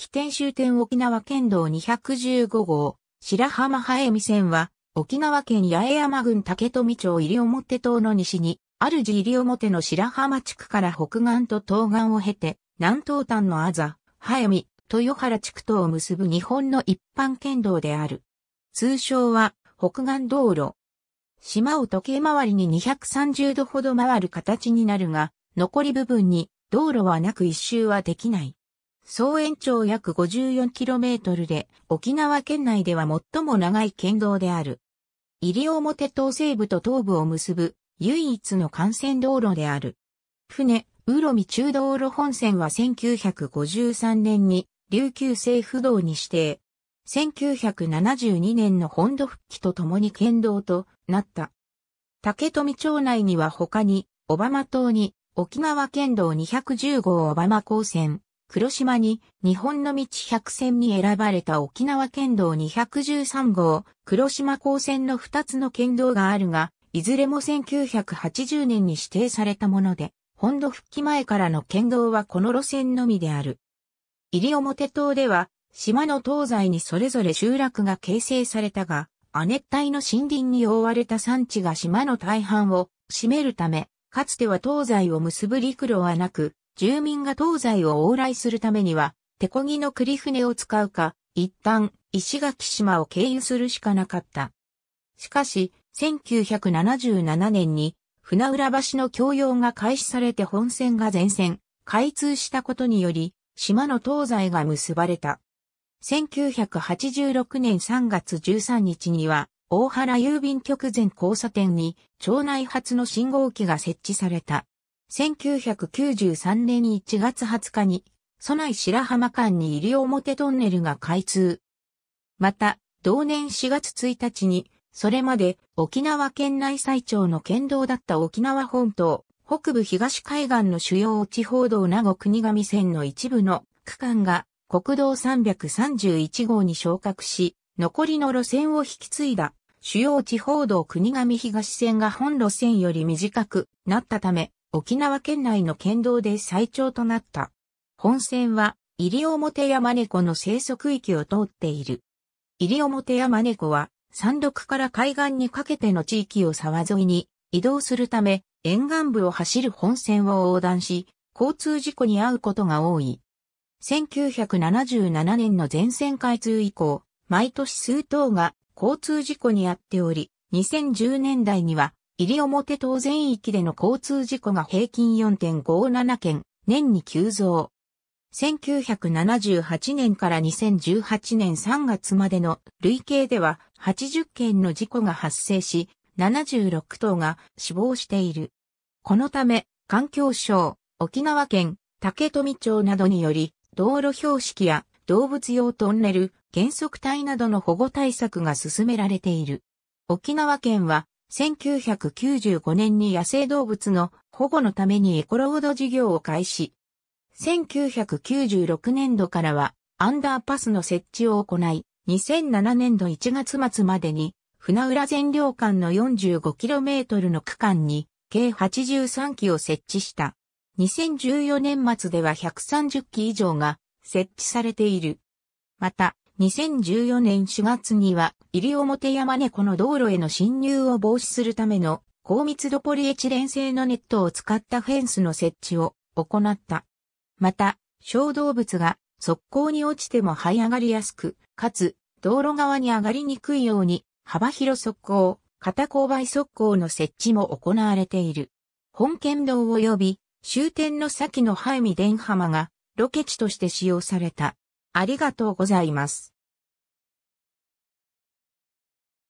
起点終点沖縄県道215号、白浜早見線は、沖縄県八重山郡竹富町入表島の西に、主入表の白浜地区から北岸と東岸を経て、南東端のあざ、早見、豊原地区とを結ぶ日本の一般県道である。通称は、北岸道路。島を時計回りに230度ほど回る形になるが、残り部分に道路はなく一周はできない。総延長約 54km で、沖縄県内では最も長い県道である。西表島西部と東部を結ぶ唯一の幹線道路である。船、ロミ中道路本線は1953年に琉球政府道に指定。1972年の本土復帰とともに県道となった。竹富町内には他に、小浜島に、沖縄県道210号小浜港線、黒島に日本の道100選に選ばれた沖縄県道213号、黒島高線の2つの県道があるが、いずれも1980年に指定されたもので、本土復帰前からの県道はこの路線のみである。入表島では、島の東西にそれぞれ集落が形成されたが、亜熱帯の森林に覆われた山地が島の大半を占めるため、かつては東西を結ぶ陸路はなく、住民が東西を往来するためには、手漕ぎの栗船を使うか、一旦、石垣島を経由するしかなかった。しかし、1977年に、船浦橋の供用が開始されて本線が全線、開通したことにより、島の東西が結ばれた。1986年3月13日には、大原郵便局前交差点に、町内発の信号機が設置された。1993年1月20日に、都内白浜間にり表トンネルが開通。また、同年4月1日に、それまで沖縄県内最長の県道だった沖縄本島、北部東海岸の主要地方道名護国神線の一部の区間が国道331号に昇格し、残りの路線を引き継いだ主要地方道国神東線が本路線より短くなったため、沖縄県内の県道で最長となった。本線は、西表山猫の生息域を通っている。西表山猫は、山麓から海岸にかけての地域を沢沿いに移動するため、沿岸部を走る本線を横断し、交通事故に遭うことが多い。1977年の全線開通以降、毎年数頭が交通事故に遭っており、2010年代には入表島全域での交通事故が平均4.57件、年に急増。1978年から2018年3月までの累計では80件の事故が発生し、76頭が死亡している。このため、環境省、沖縄県、竹富町などにより、道路標識や動物用トンネル、減速帯などの保護対策が進められている。沖縄県は1995年に野生動物の保護のためにエコロード事業を開始。1996年度からはアンダーパスの設置を行い、2007年度1月末までに船浦全領間の 45km の区間に計83機を設置した。2014年末では130機以上が設置されている。また、2014年4月には、西表山猫の道路への侵入を防止するための高密度ポリエチレン製のネットを使ったフェンスの設置を行った。また、小動物が速攻に落ちても這い上がりやすく、かつ、道路側に上がりにくいように、幅広速攻、片勾配速攻の設置も行われている。本県道及び終点の先のハ見ミ浜がロケ地として使用された。ありがとうございます。